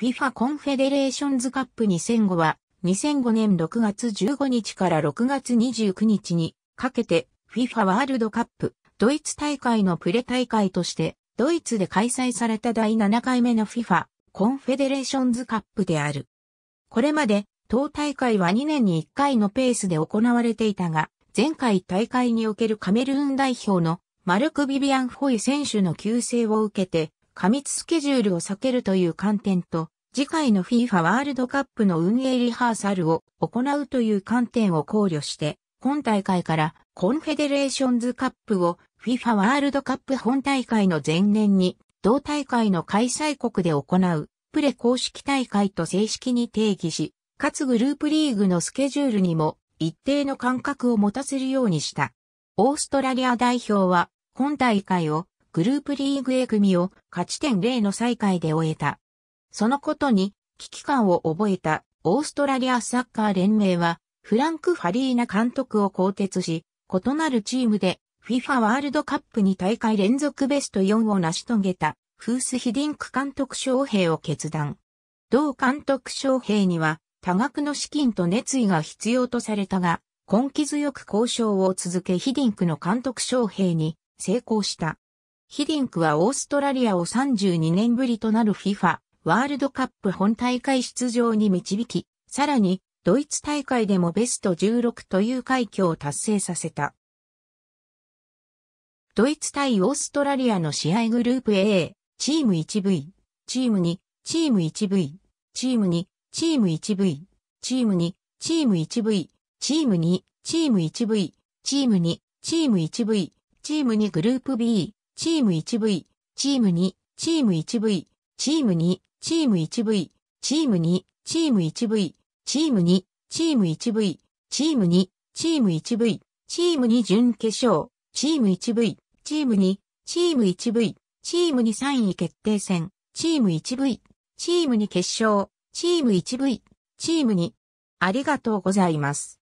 FIFA コンフェデレーションズカップ2005は2005年6月15日から6月29日にかけて FIFA ワールドカップドイツ大会のプレ大会としてドイツで開催された第7回目の FIFA コンフェデレーションズカップである。これまで当大会は2年に1回のペースで行われていたが、前回大会におけるカメルーン代表のマルク・ビビアン・フォイ選手の救世を受けて、過密スケジュールを避けるという観点と、次回の FIFA ワールドカップの運営リハーサルを行うという観点を考慮して、今大会からコンフェデレーションズカップを FIFA ワールドカップ本大会の前年に同大会の開催国で行うプレ公式大会と正式に定義し、かつグループリーグのスケジュールにも一定の間隔を持たせるようにした。オーストラリア代表は今大会をグループリーグ A 組を勝ち点0の最下位で終えた。そのことに危機感を覚えたオーストラリアサッカー連盟はフランク・ファリーナ監督を更迭し、異なるチームで FIFA ワールドカップに大会連続ベスト4を成し遂げたフース・ヒディンク監督招聘を決断。同監督招聘には多額の資金と熱意が必要とされたが、根気強く交渉を続けヒディンクの監督招聘に成功した。ヒディンクはオーストラリアを32年ぶりとなる FIFA ワールドカップ本大会出場に導き、さらにドイツ大会でもベスト16という快挙を達成させた。ドイツ対オーストラリアの試合グループ A、チーム 1V、チーム2、チーム 1V、チーム2、チーム 1V、チーム2、チーム 1V、チーム2、チーム 1V、チーム2、チーム 1V、チーム2グループ B、チーム 1V、チーム2、チーム 1V、チーム2、チーム 1V、チーム2、チーム 1V、チーム2、チーム 1V、チーム2、チーム 1V、チーム2準決勝、チーム 1V、チーム2、チーム 1V、チーム2 3位決定戦、チーム 1V、チーム2決勝、チーム 1V、チーム2。ありがとうございます。